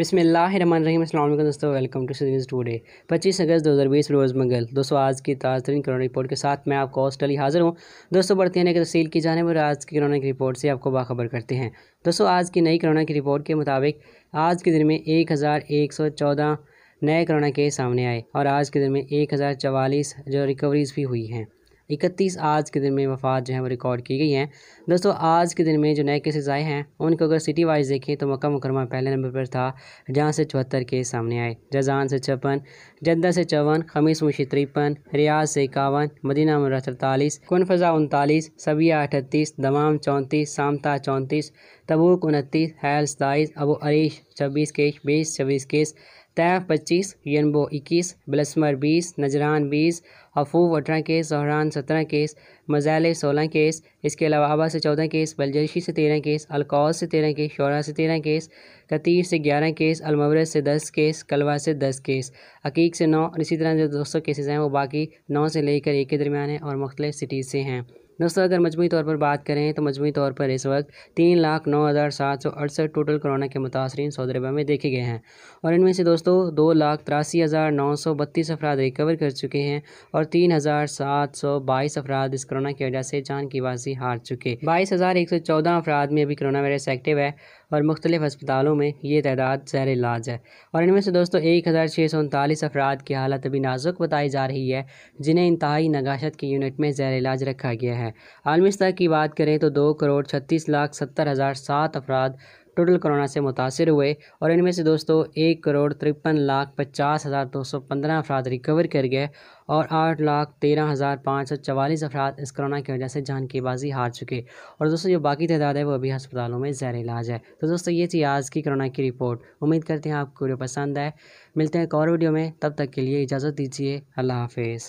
बिसमीम अल्लाम दोस्तों वेलकम टू सीरीज़ टूडे 25 अगस्त 2020 रोज़ मंगल दोस्तों आज की ताज़ तरीन करोना रिपोर्ट के साथ मैं आपको हॉस्टली हाज़िर हूँ दोस्तों बढ़ते हैं कि तसील की जाने पर आज की कोरोना की रिपोर्ट से आपको बाखबर करते हैं दोस्तों आज की नई कोरोना की रिपोर्ट के मुताबिक आज के दिन में एक नए करोना केस सामने आए और आज के दिन में एक जो रिकवरीज़ भी हुई हैं इकतीस आज के दिन में वफात जो है वो रिकॉर्ड की गई हैं दोस्तों आज के दिन में जो नए केसेज़ आए हैं उनको अगर सिटी वाइज देखें तो मक्का मुकरमा पहले नंबर पर था जहाँ से चौहत्तर केस सामने आए जजान से छप्पन जद्दा से चौवन खमीस मुशी तिरपन रियाज से इक्यावन मदीना मुरा सड़तालीस कनफजा उनतालीस सबिया अठतीस दमाम चौंतीस सामता चौंतीस तबूक उनतीस हैल सताईस अबू अरीश छब्बीस केस बीस छब्बीस केस सैफ पच्चीस यनबो इक्कीस बलसमर बीस नजरान बीस हफूफ अठारह केस जहरान सत्रह केस मजाल सोलह केस इसके अलावा आबा से चौदह केस बलजशी से तेरह केस अलकौस से तेरह केस शौरा से तेरह केस कतीर से ग्यारह केस अलमवरत से दस केस कलवा से दस केस अकीक से नौ और इसी तरह जो दो सौ केसेज़ हैं वो बाकी नौ से लेकर एक के दरमियान हैं और मुख्तलिफ सिटीज़ से हैं दोस्तों अगर मजमू तौर पर बात करें तो मजमू तौर पर इस वक्त तीन लाख नौ हज़ार सात सौ अड़सठ टोटल कोरोना के मुतासरीन सऊदी अरब में देखे गए हैं और इनमें से दोस्तों दो लाख तिरासी हज़ार नौ सौ बत्तीस अफराद रिकवर कर चुके हैं और तीन हज़ार सात सौ बाईस अफराद इस कोरोना की वजह से जान की बाजी हार चुके बाईस हज़ार एक सौ चौदह अफराद में अभी कोरोना वायरस एक्टिव है और मुख्तलिफ़ अस्पतालों में ये तादाद ज़ैर इलाज है और इनमें से दोस्तों एक हज़ार छः सौ उनतालीस अफराद की हालत अभी नाजुक बताई जा रही है जिन्हें इंतहाई नगाशत की यूनिट में जैर इलाज रखा गया है आलमी स्तर की बात करें तो दो करोड़ छत्तीस लाख सत्तर हज़ार सात अफराद टोटल कोरोना से मुतासर हुए और इनमें से दोस्तों एक करोड़ तिरपन लाख पचास हज़ार दो सौ पंद्रह अफराद रिकवर कर गए और आठ लाख तेरह हज़ार पाँच सौ चवालीस अफराद इस कोरोना की वजह से जान की बाजी हार चुके और दोस्तों जो बाकी तादाद है वो अभी अस्पतालों में जैर इलाज है तो दोस्तों ये थी आज की कोरोना की रिपोर्ट उम्मीद करते हैं आपको वीडियो पसंद आए मिलते हैं एक और वीडियो में तब तक के लिए इजाज़त दीजिए अल्लाह हाफ़